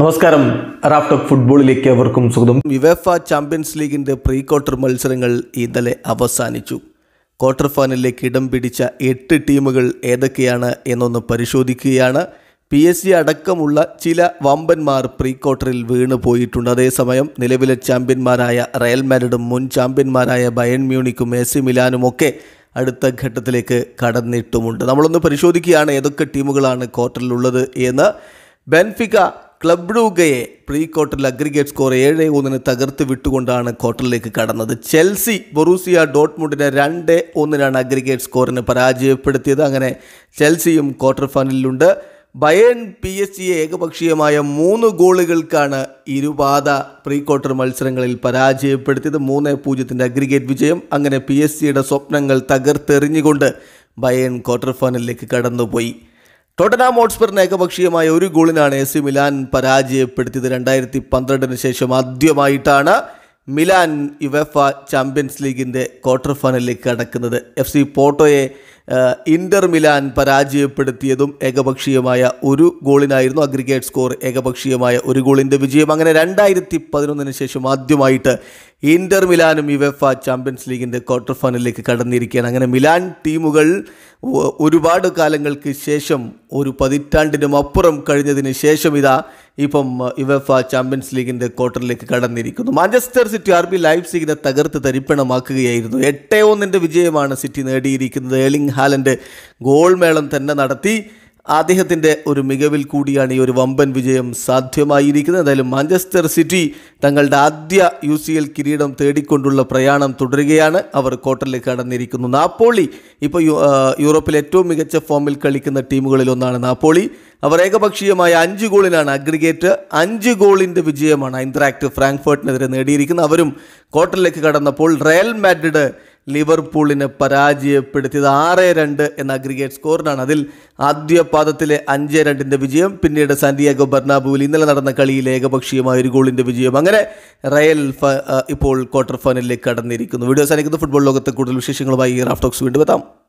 നമസ്കാരം റാഫ് ഫുട്ബോളിലേക്ക് അവർക്കും സ്വാഗതം വിവേഫ ചാമ്പ്യൻസ് ലീഗിൻ്റെ പ്രീ ക്വാർട്ടർ മത്സരങ്ങൾ ഇന്നലെ അവസാനിച്ചു ക്വാർട്ടർ ഫൈനലിലേക്ക് ഇടം പിടിച്ച എട്ട് ടീമുകൾ ഏതൊക്കെയാണ് എന്നൊന്ന് പരിശോധിക്കുകയാണ് പി എസ് ജി അടക്കമുള്ള ചില വമ്പന്മാർ പ്രീ ക്വാർട്ടറിൽ വീണു പോയിട്ടുണ്ട് അതേസമയം നിലവിലെ ചാമ്പ്യന്മാരായ റയൽ മാഡ്രിഡും മുൻ ചാമ്പ്യന്മാരായ ബയൺ മ്യൂണിക്കും എ സി മിലാനും ഒക്കെ അടുത്ത ഘട്ടത്തിലേക്ക് കടന്നിട്ടുമുണ്ട് നമ്മളൊന്ന് പരിശോധിക്കുകയാണ് ഏതൊക്കെ ടീമുകളാണ് ക്വാർട്ടറിലുള്ളത് എന്ന് ബെൻഫിക ക്ലബ് ഡൂഗയെ പ്രീ ക്വാർട്ടറിൽ അഗ്രിഗേറ്റ് സ്കോർ ഏഴ് ഒന്നിന് തകർത്ത് വിട്ടുകൊണ്ടാണ് ക്വാർട്ടറിലേക്ക് കടന്നത് ചെൽസി ബൊറൂസിയ ഡോട്ട്മുണ്ടിനെ രണ്ട് ഒന്നിനാണ് അഗ്രിഗേറ്റ് സ്കോറിന് പരാജയപ്പെടുത്തിയത് അങ്ങനെ ചെൽസിയും ക്വാർട്ടർ ഫൈനലിലുണ്ട് ബയൺ പി എസ് സിയെ ഏകപക്ഷീയമായ മൂന്ന് ഗോളുകൾക്കാണ് ഇരുപാത പ്രീ ക്വാർട്ടർ മത്സരങ്ങളിൽ പരാജയപ്പെടുത്തിയത് മൂന്ന് പൂജ്യത്തിൻ്റെ അഗ്രിഗേറ്റ് വിജയം അങ്ങനെ പി എസ് സിയുടെ സ്വപ്നങ്ങൾ തകർത്തെറിഞ്ഞുകൊണ്ട് ബയൺ ക്വാർട്ടർ ഫൈനലിലേക്ക് കടന്നുപോയി ടോട്ടനാം ഹോട്ട്സ്പറിന് ഏകപക്ഷീയമായ ഒരു ഗോളിനാണ് എ സി മിലാൻ പരാജയപ്പെടുത്തിയത് രണ്ടായിരത്തി പന്ത്രണ്ടിന് ശേഷം ആദ്യമായിട്ടാണ് മിലാൻ യുവെഫ ചാമ്പ്യൻസ് ലീഗിൻ്റെ ക്വാർട്ടർ ഫൈനലിലേക്ക് കടക്കുന്നത് എഫ് സി പോർട്ടോയെ ഇൻ്റർ മിലാൻ പരാജയപ്പെടുത്തിയതും ഏകപക്ഷീയമായ ഒരു ഗോളിനായിരുന്നു അഗ്രിഗേറ്റ് സ്കോർ ഏകപക്ഷീയമായ ഒരു ഗോളിൻ്റെ വിജയം അങ്ങനെ രണ്ടായിരത്തി പതിനൊന്നിന് ശേഷം ആദ്യമായിട്ട് ഇന്റർ മിലാനും യുവെഫ ചാമ്പ്യൻസ് ലീഗിൻ്റെ ക്വാർട്ടർ ഫൈനലിലേക്ക് കടന്നിരിക്കുകയാണ് അങ്ങനെ മിലാൻ ടീമുകൾ ഒരുപാട് കാലങ്ങൾക്ക് ശേഷം ഒരു പതിറ്റാണ്ടിനും അപ്പുറം കഴിഞ്ഞതിന് ശേഷം ഇതാ ഇപ്പം യുവെഫ ചാമ്പ്യൻസ് ലീഗിൻ്റെ ക്വാർട്ടറിലേക്ക് കടന്നിരിക്കുന്നു മാഞ്ചസ്റ്റർ സിറ്റി ആർ ബി ലൈഫ് സീഗിനെ തകർത്ത് തരിപ്പണമാക്കുകയായിരുന്നു എട്ടേ ഒന്നിൻ്റെ വിജയമാണ് സിറ്റി നേടിയിരിക്കുന്നത് ഏലിംഗ് ഹാലൻ്റെ ഗോൾ മേളം തന്നെ നടത്തി അദ്ദേഹത്തിൻ്റെ ഒരു മികവിൽ കൂടിയാണ് ഈ ഒരു വമ്പൻ വിജയം സാധ്യമായിരിക്കുന്നത് എന്തായാലും മാഞ്ചസ്റ്റർ സിറ്റി തങ്ങളുടെ ആദ്യ യു സി എൽ കിരീടം തേടിക്കൊണ്ടുള്ള പ്രയാണം തുടരുകയാണ് അവർ ക്വാർട്ടറിലേക്ക് കടന്നിരിക്കുന്നു നാപ്പോളി ഇപ്പോൾ യൂറോപ്പിൽ ഏറ്റവും മികച്ച ഫോമിൽ കളിക്കുന്ന ടീമുകളിലൊന്നാണ് നാപ്പോളി അവർ ഏകപക്ഷീയമായ അഞ്ച് ഗോളിനാണ് അഗ്രിഗേറ്റ് അഞ്ച് ഗോളിൻ്റെ വിജയമാണ് ഇന്ദ്രാക്ട് ഫ്രാങ്ക്ഫേർട്ടിനെതിരെ നേടിയിരിക്കുന്നത് അവരും ക്വാർട്ടറിലേക്ക് കടന്നപ്പോൾ റയൽ മാഡ്രിഡ് ലിവർപൂളിനെ പരാജയപ്പെടുത്തിയത് ആറ് രണ്ട് എന്ന അഗ്രിഗേറ്റ് സ്കോറിനാണ് അതിൽ ആദ്യ പാദത്തിലെ അഞ്ച് രണ്ടിൻ്റെ വിജയം പിന്നീട് സാന്റിയാഗോ ബർണാബുവിൽ ഇന്നലെ നടന്ന കളിയിൽ ഏകപക്ഷീയമായ ഒരു ഗോളിൻ്റെ വിജയം അങ്ങനെ റയൽ ഇപ്പോൾ ക്വാർട്ടർ ഫൈനലിലേക്ക് കടന്നിരിക്കുന്നു വീഡിയോ സാധിക്കുന്നത് ഫുട്ബോൾ ലോകത്തെ കൂടുതൽ വിശേഷങ്ങളുമായി റാഫ്റ്റോക്സ് വീണ്ടും എത്താം